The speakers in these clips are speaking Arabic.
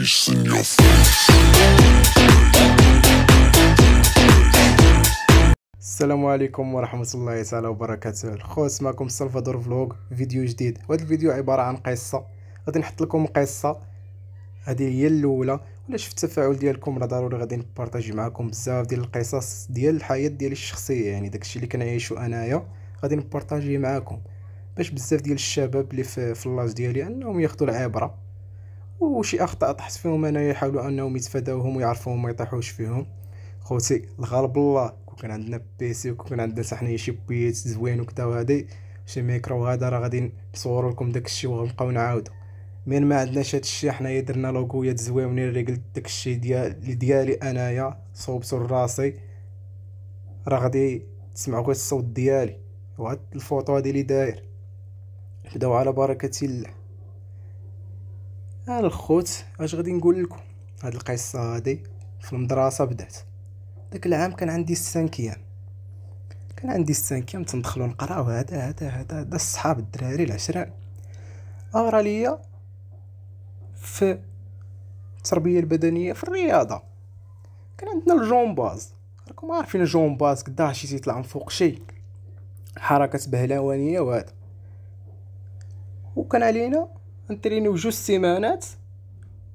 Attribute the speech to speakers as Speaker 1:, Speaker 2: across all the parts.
Speaker 1: face, in your face السلام عليكم ورحمة الله تعالى وبركاته الخوت معكم سلفادور فلوغ فيديو جديد وهذا الفيديو عبارة عن قصة غادي نحط لكم قصة هذه هي الاولى ولا شفت التفاعل ديالكم راه ضروري غادي نبارطاجي معكم بزاف ديال القصص ديال الحياة ديالي الشخصية يعني داكشي اللي كنعيشو انايا غادي نبارطاجيه معاكم باش بزاف ديال الشباب اللي في اللاج ديالي انهم ياخدو العبره وشي اخطاء طحت فيهم انا يحاولوا انهم يتفاداوهم ويعرفوهم ما يطيحوش فيهم خوتي الغالب الله كون كان عندنا بيسي وكون كان عندنا صحنيه شي بيت زوين وكذا وهادي شي ميكرو هذا راه غادي نصور لكم داكشي وغنبقاو نعاودو من ما عندناش هادشي حنايا درنا لوكويات لوغويات زويونين رجل داكشي ديال ديالي, انايا صوبتو لراسي راه غادي تسمعوا غير الصوت ديالي وهاد الفوطو هادي اللي داير بداو على بركه الله الخوت اش غادي نقول لكم هاد القصه هادي في المدرسه بدات داك العام كان عندي السانكيام كان عندي السانكيام تندخلو نقراو هذا هذا هذا هذا الصحاب الدراري العشران اغرى ليا في التربيه البدنيه في الرياضه كان عندنا الجومباز راكم عارفين الجومباز قداه شي تيطلع من فوق شي حركه بهلوانية وهذا وكان علينا غنترينيو جوج سيمانات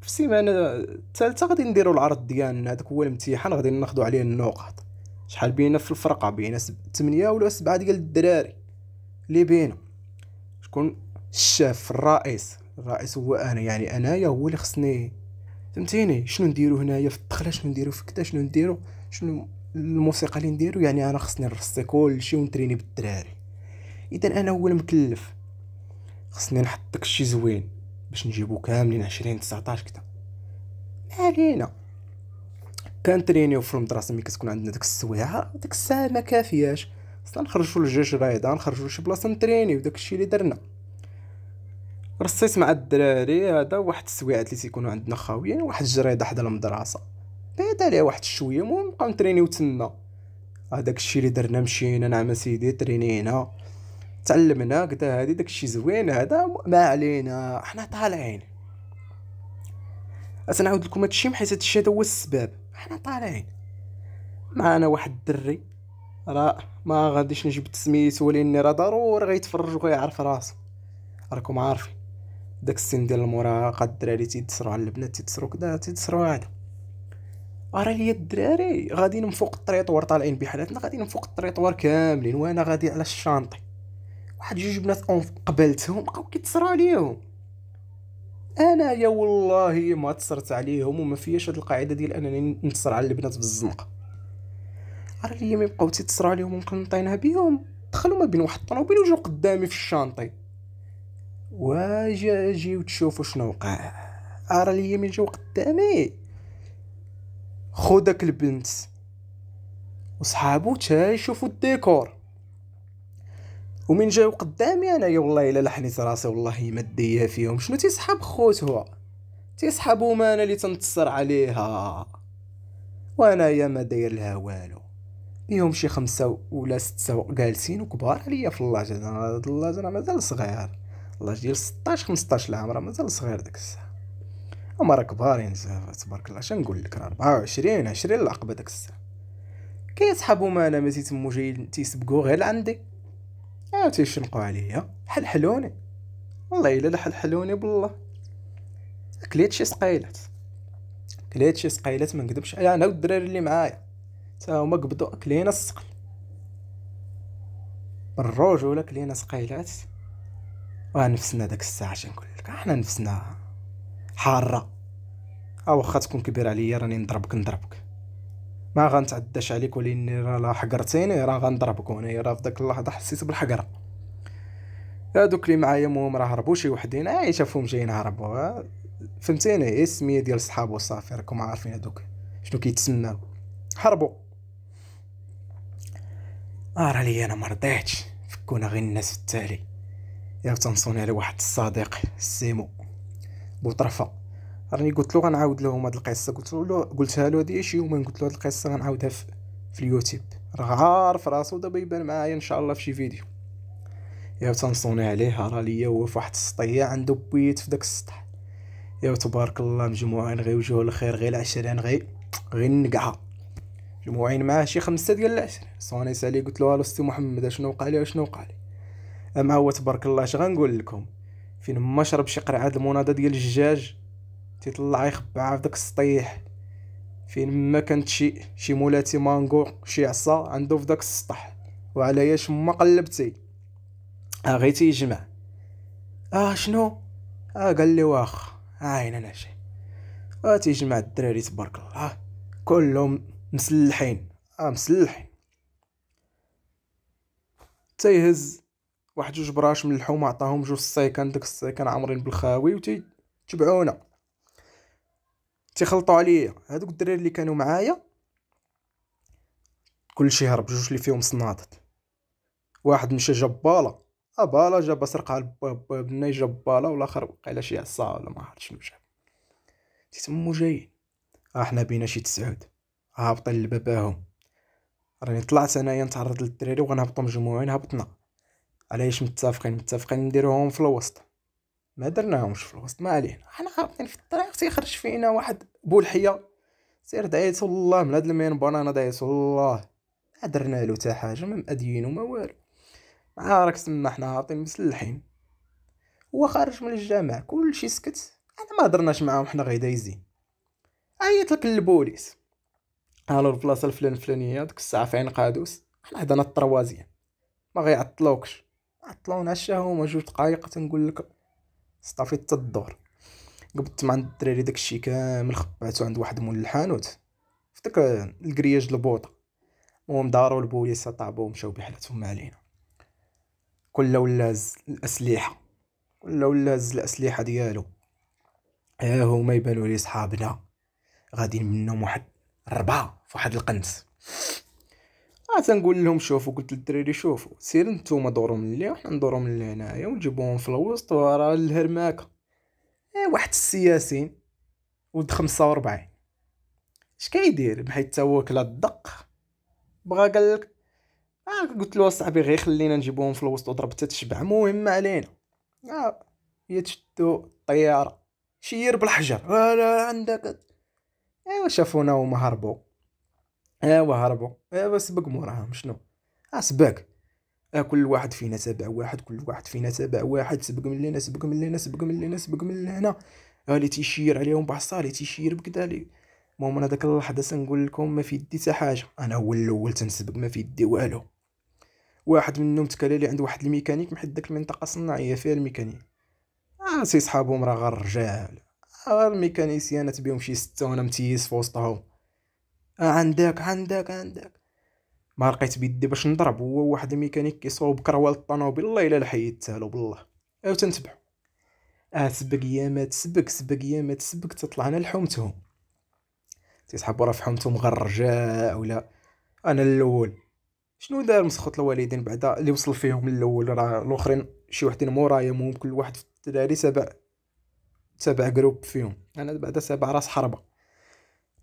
Speaker 1: في السيمانه الثالثه غادي نديرو العرض ديالنا هذاك هو الامتحان غادي ناخدو عليه النقط شحال بينا في الفرقه بينا تمنية ولا سبعة ديال الدراري لي بينا شكون الشاف الرئيس الرئيس هو انا يعني انايا هو اللي خصني فهمتيني شنو نديرو هنايا في الدخله شنو نديرو في كدا شنو نديرو شنو الموسيقى اللي نديرو يعني انا خصني نرسي كلشي ونتريني بالدراري اذا انا هو المكلف خصني نحط داكشي زوين باش نجيبو كاملين عشرين تسعتاش كدا ما علينا ترينيو في المدرسه ملي كتكون عندنا ديك السويعه ديك الساعه ما كافياش خصنا نخرجو لجوج رايضه نخرجو لشي بلاصه نترينيو داكشي اللي درنا رصيت مع الدراري هذا واحد السويعات اللي تيكونو عندنا خاويين واحد الجريده حدا المدرسه بعيدة عليها واحد شويه المهم نبقاو نترينيو تما هذاك الشيء اللي درنا مشينا نعم سيدي ترينينا تعلمنا قلنا هادي داكشي زوين هذا ما علينا حنا طالعين سنعاود لكم هادشي حيت هادشي هذا هو السبب حنا طالعين معانا واحد الدري راه ما غاديش نجيب سميتو ولاني راه ضروري غيتفرج وغيعرف راسو راكم عارفين داك السن ديال المراهقه الدراري تيتسرو على البنات تيتسرو كدا تيتسرو هذا ارا لي الدراري غاديين من فوق الطريطوار طالعين بحالاتنا غاديين من فوق الطريطوار كاملين وانا غادي على الشانطي واحد جوج بنات اون قبلتهم بقاو كيتصرا عليهم انا يا والله ما تصرت عليهم وما فياش هاد القاعده ديال انني نتصرع على البنات بالزنقه راه اللي ما يبقاو تيتصرا عليهم ممكن نطينها بيهم دخلوا ما بين واحد الطوموبيل وجاو قدامي في الشانطي واجي اجي وتشوفوا شنو وقع ارى لي من جاو قدامي خو داك البنت وصحابو تا يشوفوا الديكور ومن جاو قدامي انايا والله الا لحنيت راسي والله ما فيهم شنو تيسحب خوتها ما انا اللي تنتصر عليها وانايا ما داير لها والو ليهم شي خمسة ولا ستة جالسين وكبار عليا في اللاج انا هاد اللاج انا مازال صغير اللاج ديال 16 15 عام راه مازال صغير داك الساعة هما راه كبارين بزاف تبارك الله نقول لك راه 24 20 العقبة داك الساعة ما انا ما تيتمو جايين تيسبقو غير عندي عاد يشنقوا عليا حلحلوني والله الا حلحلوني بالله كليت شي سقيلات كليت شي سقيلات ما نكذبش انا و والدراري اللي معايا تا هما قبضوا كلينا السقل بالرجوله كلينا سقيلات نفسنا داك الساعه شنقول لك احنا نفسنا حاره او واخا تكون كبير عليا راني نضربك نضربك ما غنتعداش عليك وليني راه حقرتيني راه غنضربك وانا راه في داك اللحظه حسيت بالحقره هادوك اللي معايا مهم راه هربوا شي وحدين اي آه، شافوهم جايين هربوا آه، فهمتيني السميه ديال صحابو صافي راكم عارفين هادوك شنو كيتسناو هربوا اه راه انا مرضيتش فكونا غير الناس التالي يا تنصوني على واحد الصديق سيمو بوطرفه راني قلت له غنعاود لهم هاد القصه قلت له قلتها له هادي شي يومين قلت له هاد القصه غنعاودها في, في اليوتيوب راه عارف راسو دابا يبان معايا ان شاء الله في شي فيديو يا تنصوني عليه راه ليا هو في واحد السطيه عنده بيت في داك السطح يا تبارك الله مجموعين وجهه الخير غير العشرين غير غير النقعه مجموعين معاه شي خمسة ديال العشر صوني عليه قلت له الو سي محمد اشنو وقع لي اشنو وقع لي اما هو تبارك الله اش غنقول لكم فين ما شرب شي قرعه المناضه ديال الجاج تيطلع يخبعها في داك السطيح فين ما كانت شي شي مولاتي مانغو شي عصا عندو في داك السطح ياش ما قلبتي اه يجمع تيجمع اه شنو اه قال لي واخ عاين آه انا شي اه تيجمع الدراري تبارك الله آه، كلهم مسلحين اه مسلحين تيهز واحد جوج براش من الحومه عطاهم جوج السيكان داك السيكان عامرين بالخاوي تي تبعونا تيخلطوا عليا هادوك الدراري اللي كانوا معايا كلشي هرب جوج اللي فيهم صناطت واحد مشى جباله بالا آه، بالا جاب سرقها بني جباله بالا والاخر بقى شي عصا ولا ما عرفتش شنو جاب تيتمو جايين احنا آه، بينا شي تسعود آه، هابطين لباباهم راني طلعت انايا نتعرض للدراري وغنهبطو مجموعين هبطنا علاش متفقين متفقين نديروهم في الوسط ما درناهمش في الوسط ما علينا حنا هابطين في الطريق تيخرج فينا واحد بولحيه سير دعيت الله من هاد المين انا دعيت الله ما درنا له حتى حاجه ما مأدينو ما والو مع راك تما حنا هابطين مسلحين هو خارج من الجامع كلشي سكت انا ما درناش معاهم حنا غير دايزين عيط لك البوليس قالوا البلاصه الفلان الفلانيه ديك الساعه فين قادوس حنا حدانا الطروازيه ما غيعطلوكش عطلونا الشهوه جوج دقائق تنقول لك صافي حتى الظهر قبضت مع الدراري داكشي كامل خبعتو عند واحد مول الحانوت فداك الكرياج البوطه المهم داروا البوليس طابو مشاو بحالتهم علينا كل ولاز الاسلحه كل ولاز الاسلحه ديالو ها هما يبانوا لي صحابنا غادي منهم واحد ربعه فواحد القنت آه، تنقول لهم شوفوا قلت للدراري شوفوا سير نتوما دورو من لي وحنا ندورو من لهنايا ونجيبوهم في الوسط ورا الهرماكه ايه واحد السياسين ولد وربعين اش كيدير بحيت تا هو كلا الدق بغا قالك آه قلت له صاحبي غير خلينا نجيبوهم في الوسط وضرب تا تشبع المهم ما علينا آه يتشدو الطياره شير بالحجر لا آه، لا عندك ايوا شافونا وما هربوا ايوا هربوا ايوا آه، سبق موراهم شنو اه سباك آه كل واحد فينا تابع واحد كل واحد فينا تابع واحد سبق من لينا سبق من لينا سبق من لينا سبق من هنا آه اللي تيشير عليهم بعصا اللي تيشير بكدا لي المهم انا داك اللحظه سنقول لكم ما في يدي حتى حاجه انا هو الاول تنسبق ما في يدي والو واحد منهم تكالا لي عند واحد الميكانيك محد داك المنطقه الصناعيه فيها الميكانيك اه سي صحابهم راه غير رجال آه الميكانيسيان تبيهم شي سته وانا متيس في وسطهم عندك عندك عندك ما لقيت بيدي باش نضرب هو واحد الميكانيك كيصوب كروال الطوموبيل الله الا لحيدتها تالو بالله او تنتبع اه سبق ما تسبق سبق ما تسبق تطلعنا لحومتهم تيسحبوا راه في حومتهم غير ولا انا الاول شنو دار مسخوط الوالدين بعدا اللي وصل فيهم الاول راه الاخرين شي وحدين مورايا ممكن كل واحد في الدراري سبع سبع جروب فيهم انا بعدا سبع راس حربه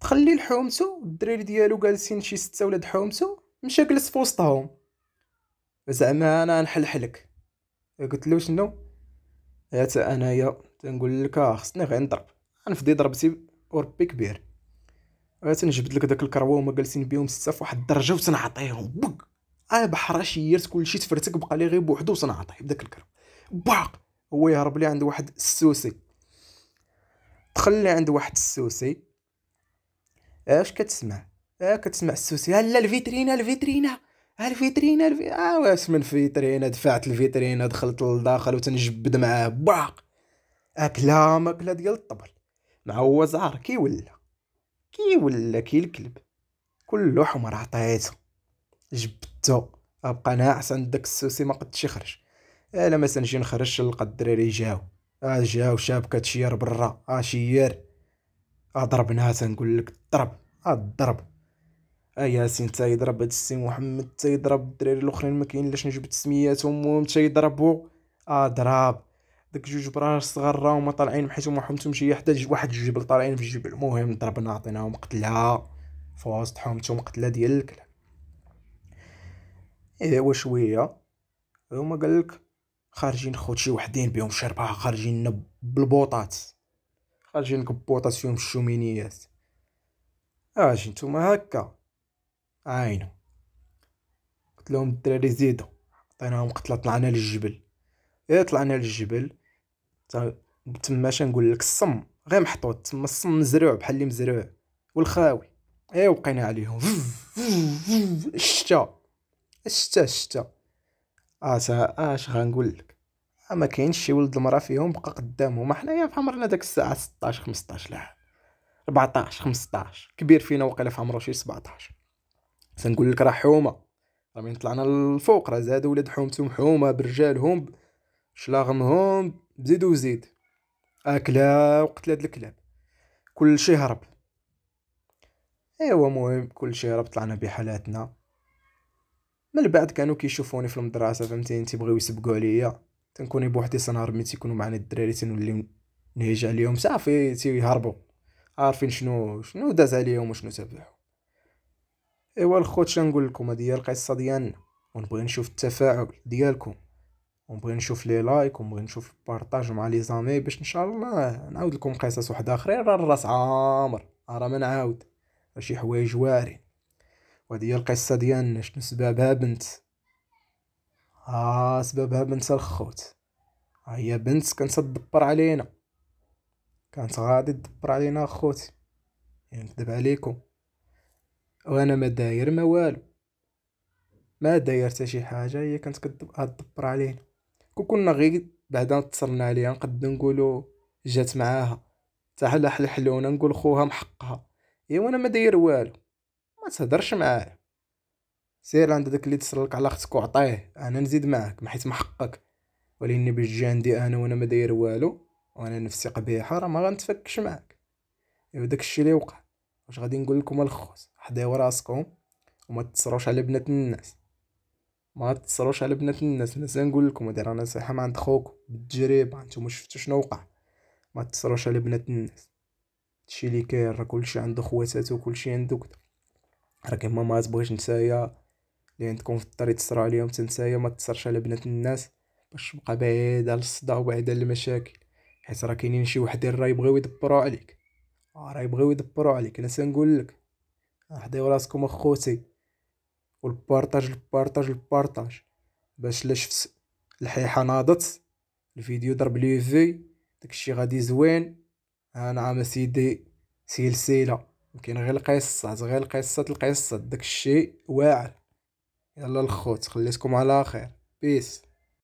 Speaker 1: تخلي لحومتو الدراري ديالو جالسين شي ستة ولاد حومتو مشى جلس في وسطهم زعما انا نحلحلك قلت له شنو هات انايا تنقول لك آه، خصني غير نضرب غنفدي ضربتي وربي كبير تنجبد لك داك الكروه وما جالسين بيهم ستة فواحد الدرجه وتنعطيهم بق انا بحرا شيرت كلشي تفرتك بقى لي غير بوحدو وتنعطيه بداك الكرو باق هو يهرب لي عند واحد السوسي دخل لي عند واحد السوسي اش كتسمع اه كتسمع السوسي هلا الفيترينا الفيترينا الفيترينا الفي... اه واش من فيترينا دفعت الفيترينا دخلت لداخل وتنجبد معاه باق اكله ماكله ديال الطبل مع هو زعر كي ولا كي ولا كي الكلب كله حمر عطيته جبدتو ابقى ناعس عند داك السوسي ما قدش يخرج انا ما سنجي نخرج نلقى الدراري جاو اه جاو شابكه تشير برا اه شير اضرب ناس نقول لك ضرب اضرب اه ياسين تا يضرب هاد السي محمد تا يضرب الدراري الاخرين ما كاين لاش نجبد سمياتهم المهم تا يضربو اضرب داك جوج براش صغار راهما طالعين حيت ما حمتهم شي حتى واحد الجبل طالعين في الجبل المهم ضربنا عطيناهم قتله في وسط حومتهم قتله ديال الكلب ايوا شويه هما قالك خارجين خوت شي وحدين بهم شربه خارجين بالبوطات اجي نكبوطاسيوم الشومينيات اجي نتوما هكا عاينو قلت لهم الدراري زيدو عطيناهم قتله طلعنا للجبل اي طلعنا للجبل تما شنقول لك الصم غير محطوط تما الصم مزروع بحال اللي مزروع والخاوي اي وقينا عليهم الشتا الشتا الشتا اش غنقول لك آه، ما كاينش شي ولد المراه فيهم بقى قدامهم حنايا في عمرنا داك الساعه 16 15 لا 14 15 كبير فينا وقيلا في عمرو شي 17 تنقول لك راه حومه راه من طلعنا للفوق راه زاد ولاد حومتهم حومه برجالهم شلاغمهم زيد وزيد وقتل هاد الكلاب كلشي هرب ايوا مهم كلشي هرب طلعنا بحالاتنا من بعد كانوا كيشوفوني في المدرسه فهمتيني تيبغيو يسبقوا عليا تنكوني بوحدي تنهرب ملي تيكونوا معنا الدراري تنولي نهيج عليهم صافي تيهربوا عارفين شنو شنو داز عليهم وشنو تابعوا ايوا الخوت شنقول لكم هذه هي القصه ديالنا ونبغي نشوف التفاعل ديالكم ونبغي نشوف لي لايك ونبغي نشوف بارطاج مع لي زامي باش ان شاء الله نعاود لكم قصص واحد اخرى راه الراس عامر راه ما نعاود شي حوايج واعرين وهذه هي القصه ديالنا شنو سببها بنت اه سببها بنت الخوت هي بنت كانت تدبر علينا كانت غادي تدبر علينا خوتي يعني نكذب عليكم وانا ما داير ما والو ما داير شي حاجه هي كانت كتدبر علينا كون كنا غير بعدا نتصلنا عليها نقدر نقولوا جات معاها حتى حل حلونا نقول خوها محقها ايوا انا ما داير والو ما تهدرش معايا سير عند داك اللي تسرلك على اختك وعطيه انا نزيد معاك ما حيت محقك حقك ولكن باش تجي عندي انا وانا ما داير والو وانا نفسي قبيحه راه ما غنتفكش معاك ايوا داكشي اللي وقع واش غادي نقول لكم الخوت حداو راسكم وما تتصروش على بنات الناس ما تتصروش على بنات الناس انا نقول لكم هادي راه نصيحه من عند خوك بالتجربه نتوما شفتوا شنو وقع ما تتصروش على بنات الناس هادشي اللي كاين راه كلشي عنده خواتاتو كلشي عنده كدا راه كيما ما تبغيش نسايا اللي عندكم في الدار يتصلوا عليهم تنسايا ما تسرش على بنات الناس باش تبقى بعيد على الصداع وبعيد على المشاكل حيت راه كاينين شي وحدين راه يبغيو يدبروا عليك آه، راه يبغيو يدبروا عليك انا تنقول لك حضيو راسكم اخوتي والبارطاج البارطاج البارطاج باش لا شفت الحيحه ناضت الفيديو ضرب لي في داكشي غادي زوين انا عام سيدي سلسله كاين غير القصه غير القصه القصه داكشي واعر يلا الخوت خليتكم على خير بيس